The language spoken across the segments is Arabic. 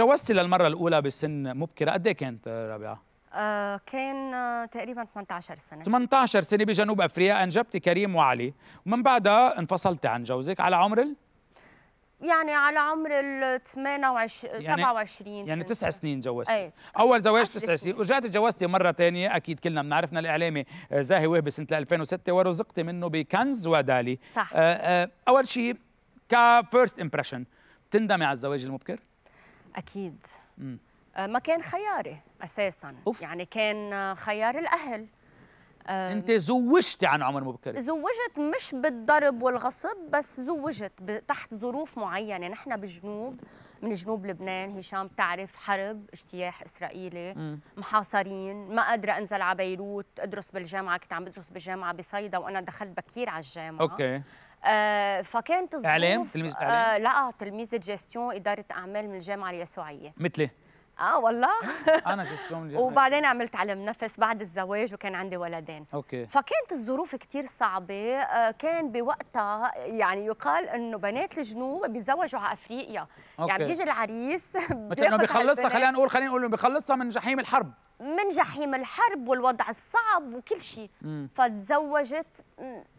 تجوزتي للمرة الأولى بسن مبكرة قد إيه كانت ربيعة؟ آه كان آه، تقريبا 18 سنة 18 سنة بجنوب أفريقيا أنجبتي كريم وعلي ومن بعدها انفصلتي عن جوزك على عمر ال... يعني على عمر ال 28 يعني 27 يعني تسع سنين تجوزتي ايه. اول زواج تسع سنين ورجعت تجوزتي مره ثانيه اكيد كلنا بنعرفنا الاعلامي آه، زاهي وهبي سنه 2006 ورزقتي منه بكنز ودالي صح آه، اول شيء كفيرست امبريشن بتندمي على الزواج المبكر؟ اكيد ما آه، كان خياري اساسا أوف. يعني كان خيار الاهل انت زوجتي عن عمر مبكر زوجت مش بالضرب والغصب بس زوجت تحت ظروف معينه نحن بالجنوب من جنوب لبنان هشام تعرف حرب اجتياح اسرائيلي م. محاصرين ما قادره انزل على بيروت ادرس بالجامعه كنت عم بدرس بالجامعه بصيدا وانا دخلت بكير على الجامعه اوكي آه فكانت الظروف اعلام تلميذ اعلام آه لا تلميذه جيستيون اداره اعمال من الجامعه اليسوعيه مثلي اه والله انا جسوم وبعدين عملت علم نفس بعد الزواج وكان عندي ولدين اوكي فكانت الظروف كثير صعبه آه، كان بوقتها يعني يقال انه بنات الجنوب بيتزوجوا على افريقيا يعني أوكي. يعني بيجي العريس مثل انه بيخلصها خلينا نقول خلينا نقول بيخلصها من جحيم الحرب من جحيم الحرب والوضع الصعب وكل شيء فتزوجت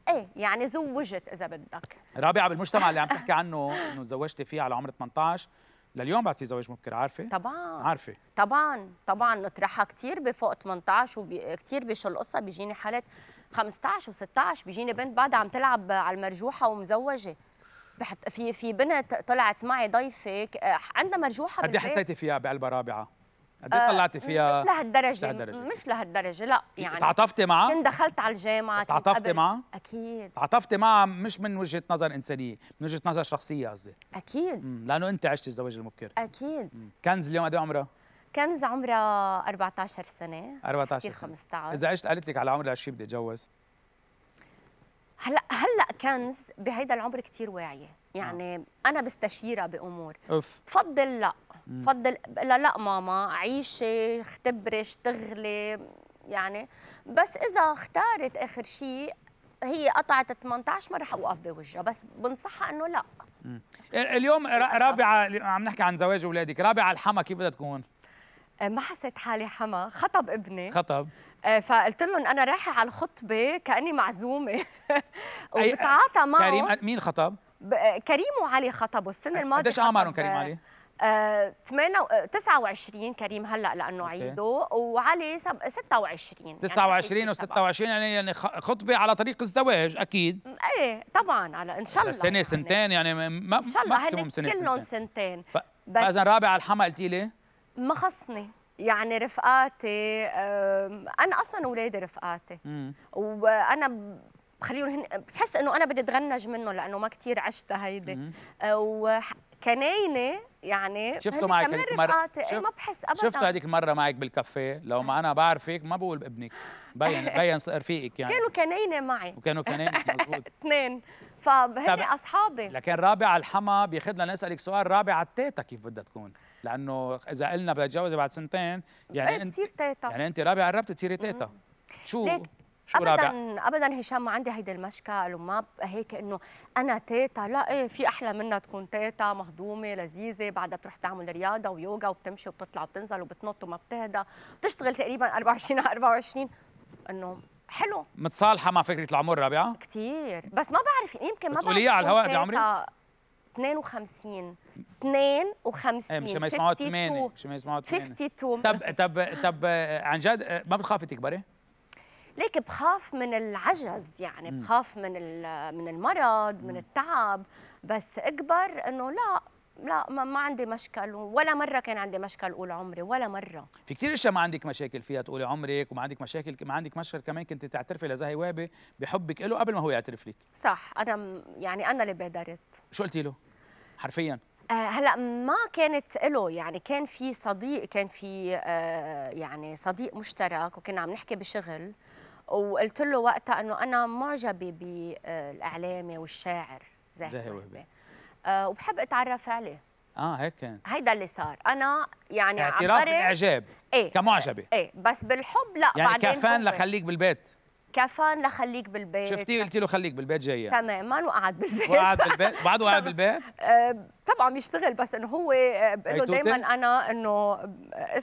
ايه يعني زوجت اذا بدك رابعه بالمجتمع اللي عم تحكي عنه انه تزوجتي فيه على عمر 18 لليوم بعد في زواج مبكر عارفه طبعا عارفه طبعا طبعا نطرحها كثير بفوق 18 وكثير بشو القصه بيجيني حالات 15 و16 بيجيني بنت بعدها عم تلعب على المرجوحه ومزوجه بحط في في بنت طلعت معي ضيفه عندها مرجوحه قد إيه حسيتي فيها بقلبها رابعه قد ايه آه، طلعتي فيها؟ مش لهالدرجة مش لهالدرجة لا يعني تعاطفتي معها؟ كنت دخلت على الجامعة تعاطفتي معها؟ أكيد تعاطفتي معها مش من وجهة نظر إنسانية، من وجهة نظر شخصية قصدي أكيد مم. لأنه أنت عشت الزواج المبكر أكيد مم. كنز اليوم قد ايه عمرها؟ كنز عمرها 14 سنة 14 سنة 15 إذا عشت قالت لك على عمرها ايه 20 بدي أتجوز هلا كنز بهيدا العمر كثير واعيه يعني آه. انا بستشيرها بامور أوف. بفضل لا مم. بفضل لا لا ماما عيشي اختبري اشتغلي يعني بس اذا اختارت اخر شيء هي قطعت 18 ما رح اوقف بوجهها بس بنصحها انه لا مم. اليوم رابعه عم نحكي عن زواج اولادك رابعه الحما كيف بدها تكون آه، ما حسيت حالي حما خطب ابني خطب آه، فقلت لهم انا رايحه على الخطبه كاني معزومه وبتعاطى آه، معه كريم مين خطب؟ كريم وعلي خطبوا السنه الماضيه قديش اعمارهم كريم وعلي؟ 8 29 كريم هلا لانه عيده وعلي 26 29 و26 يعني يعني خطبه على طريق الزواج اكيد ايه طبعا على ان شاء الله سنه يعني. سنتين يعني ما ان شاء الله هن كلهم سنتين, سنتين. ف... بس اذا رابع على الحما قلتي لي ما خصني يعني رفقاتي انا اصلا اولادي رفقاتي مم. وانا بخليهم هن بحس انه انا بدي اتغنج منهم لانه ما كثير عشتها هيدي آه، وكناينه يعني شفته معك كمان رفقاتي إيه، شف... ما بحس ابدا شفته هذيك المره معك بالكافيه لو ما انا بعرفك ما بقول بابنك بين بين رفيقك يعني كانوا كناينه معي وكانوا كناينه مضبوط اثنين فهن اصحابي لكن رابع الحما بياخذنا نسالك سؤال رابع التيتا كيف بدها تكون لانه اذا قلنا بدها تتجوزي بعد سنتين يعني ايه بتصير تيتا يعني انت رابع قربت تصيري تيتا شو ليك شو ابدا رابع؟ ابدا هشام ما عندي هيدا المشكل وما هيك انه انا تيتا لا ايه في احلى منها تكون تيتا مهضومه لذيذه بعدها بتروح تعمل رياضه ويوغا وبتمشي وبتطلع وبتنزل وبتنط وما بتهدى بتشتغل تقريبا 24 على 24 انه حلو متصالحه مع فكره العمر رابعه كثير بس ما بعرف يمكن ما بعرف قولي على الهواء عمري 52 52 مش ما يسمعوا 8 مش ما يسمعوها 52 طب طب طب عن جد ما بتخافي تكبري؟ ليك بخاف من العجز يعني بخاف من من المرض من التعب بس اكبر انه لا لا ما ما عندي مشكل ولا مره كان عندي مشكل قول عمري ولا مره في كثير اشياء ما عندك مشاكل فيها تقولي عمرك وما عندك مشاكل ما عندك مشكل كمان كنت تعترفي لزهي وابي بحبك له قبل ما هو يعترف لك صح انا يعني انا اللي بادرت شو قلتي له حرفيا آه، هلا ما كانت له يعني كان في صديق كان في آه، يعني صديق مشترك وكنا عم نحكي بشغل وقلت له وقتها انه انا معجبه بالاعلامي والشاعر زهي وابي آه، وبحب اتعرف عليه اه هيك هيدا اللي صار انا يعني اعتراف اعجاب ايه كمعجبه ايه بس بالحب لا يعني بعدين كفان لخليك بالبيت كفان لخليك بالبيت شفتيه قلتي له خليك بالبيت جايه ما وقعد بالبيت وقعد بالبيت بعده قاعد بالبيت آه، طبعا بيشتغل بس انه هو آه، بقول له دائما انا انه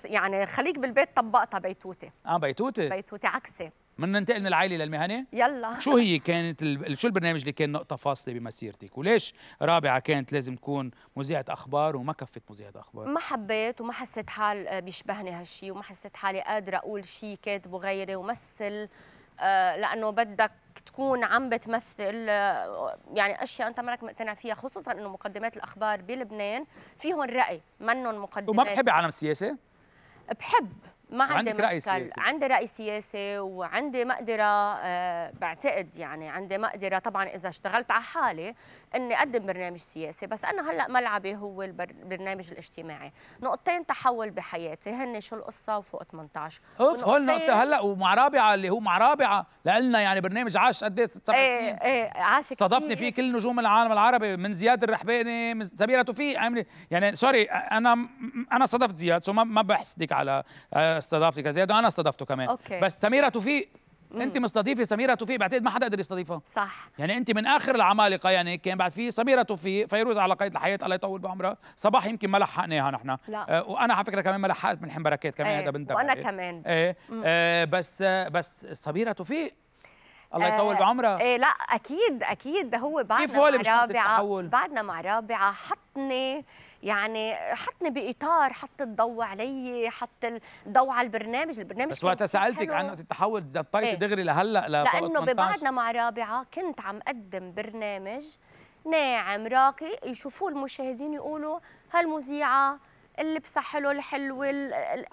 يعني خليك بالبيت طبقتها بيتوته اه بيتوته بيتوته عكسي من ننتقل من العائله للمهنه يلا شو هي كانت ال... شو البرنامج اللي كان نقطه فاصله بمسيرتك وليش رابعه كانت لازم تكون مذيعه اخبار وما كفت مذيعه اخبار ما حبيت وما حسيت حال آه، بيشبهني هالشيء وما حسيت حالي قادره اقول شيء كاتبه غيري ومثل آه، لانه بدك تكون عم بتمثل آه، يعني اشياء انت مانك مقتنع فيها خصوصا انه مقدمات الاخبار بلبنان فيهم راي منهم مقدمات وما بتحبي عالم السياسه؟ بحب ما عندي مشكل رأي سياسي. عندي رأي سياسي وعندي مقدرة آه، بعتقد يعني عندي مقدرة طبعا إذا اشتغلت على حالي إني أقدم برنامج سياسي بس أنا هلأ ملعبي هو البرنامج الاجتماعي نقطتين تحول بحياتي هن شو القصة وفوق 18 أوف هول نقطة هلأ ومع رابعة اللي هو مع رابعة لقلنا يعني برنامج عاش قد إيه ست سبع إيه، سنين إيه عاش صادفني فيه كل نجوم العالم العربي من زياد الرحباني من سميرة توفيق يعني سوري أنا أنا صدفت زياد سو ما بحسدك على آه، استضافتي زياد انا استضفته كمان أوكي. بس سميره توفيق انت مستضيفه سميره توفيق بعتقد ما حدا قدر يستضيفها صح يعني انت من اخر العمالقه يعني كان بعد في سميره توفيق فيروز على قيد الحياه الله يطول بعمرها صباح يمكن ما لحقناها نحن لا. آه وانا على فكره كمان ما لحقت من حمبركات كمان إيه، هذا ايه. بنت وانا كمان ايه آه بس آه بس سميره توفيق الله يطول آه بعمرها ايه لا اكيد اكيد هو بعدنا مع رابعه بعدنا مع رابعه حطني يعني حطني باطار حط الضوء علي حط الضوء على البرنامج البرنامج بس وقت سالتك عن التحول نطيت ايه؟ دغري لهلا لانه ببعدنا مع رابعه كنت عم اقدم برنامج ناعم راقي يشوفوه المشاهدين يقولوا هالمذيعه اللبسه حلو الحلوه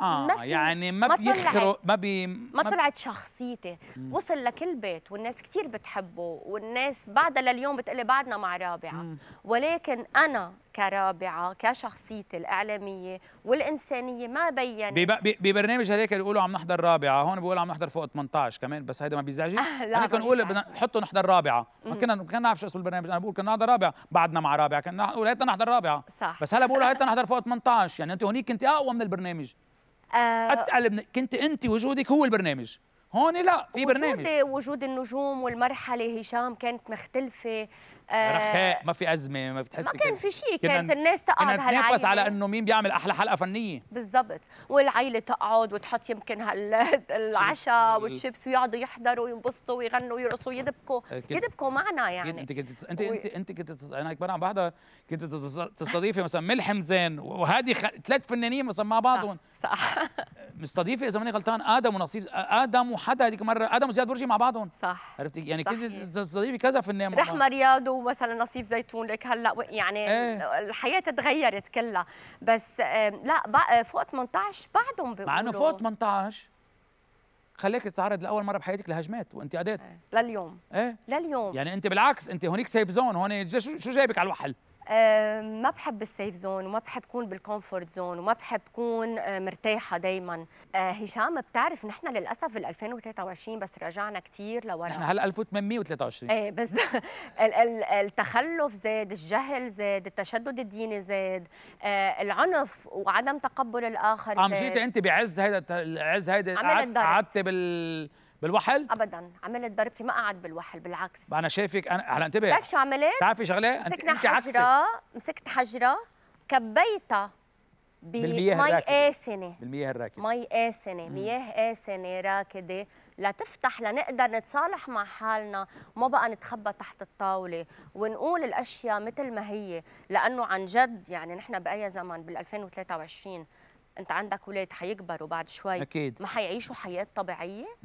آه يعني ما بيخرق ما بي ما, ما طلعت شخصيتي مم. وصل لكل بيت والناس كثير بتحبه والناس بعدها لليوم بتقلي بعدنا مع رابعه مم. ولكن انا كرابعه كشخصيتي الاعلاميه والانسانيه ما بينت ببرنامج هذاك اللي بيقولوا عم نحضر رابعه هون بيقولوا عم نحضر فوق 18 كمان بس هيدا ما بيزعجك انا يعني كنا نقول بدنا نحطه نحضر رابعه ما كنا ما كنا نعرف شو اسم البرنامج انا بقول كنا نحضر رابعه بعدنا مع رابعه كنا نقول هيدا نحضر رابعه صح بس هلا بقولوا هيدا نحضر فوق 18 يعني انت هونيك كنت اقوى من البرنامج أه اتقل من... كنت انت وجودك هو البرنامج هون لا في برنامج وجود وجود النجوم والمرحله هشام كانت مختلفه آه رخاء ما في ازمه ما بتحس ما كان في شيء كانت الناس تقعد هالعيله كنا نتنافس على انه مين بيعمل احلى حلقه فنيه بالضبط والعائله تقعد وتحط يمكن العشاء والشيبس ويقعدوا يحضروا وينبسطوا ويغنوا ويرقصوا آه، ويدبكوا يدبكوا معنا يعني انت كنت انت انت كنت انا كمان عم بحضر كنت تستضيفي مثلا ملحم زين وهذه خ... ثلاث فنانين مثلا مع بعضهم صح مستضيفه اذا ماني غلطان ادم ونصيف ادم وح... حتى هذيك مره ادم وزياد برجي مع بعضهم صح عرفتي يعني كنت تستضيفي كذا فنان رحمه رياض ومثلا نصيف زيتون لك هلا يعني ايه؟ الحياه تغيرت كلها بس لا فوق 18 بعدهم بيقولوا مع انه فوق 18 خليك تتعرض لاول مره بحياتك لهجمات وانتقادات إيه. لليوم ايه لليوم يعني انت بالعكس انت هونيك سيف زون هون شو جايبك على الوحل ما بحب السيف زون وما بحب كون بالكومفورت زون وما بحب كون آه، مرتاحه دائما آه، هشام بتعرف نحن للاسف بال 2023 بس رجعنا كثير لورا نحن هلا 1823 ايه بس التخلف زاد الجهل زاد التشدد الديني زاد آه، العنف وعدم تقبل الاخر عم جيتي انت بعز هيدا عز هيدا قعدتي بال بالوحل ابدا عملت ضربتي ما قعد بالوحل بالعكس انا شايفك انا هلا انتبه بتعرف شو عملت؟ بتعرفي شغله مسكنا انت حجره مسكت حجره كبيتها مي آسنة بالمياه الراكدة مي آسنة مياه آسنة راكدة لتفتح لنقدر نتصالح مع حالنا ما بقى نتخبى تحت الطاولة ونقول الأشياء مثل ما هي لأنه عن جد يعني نحن بأي زمن بال2023 أنت عندك أولاد حيكبروا بعد شوي أكيد ما حيعيشوا حياة طبيعية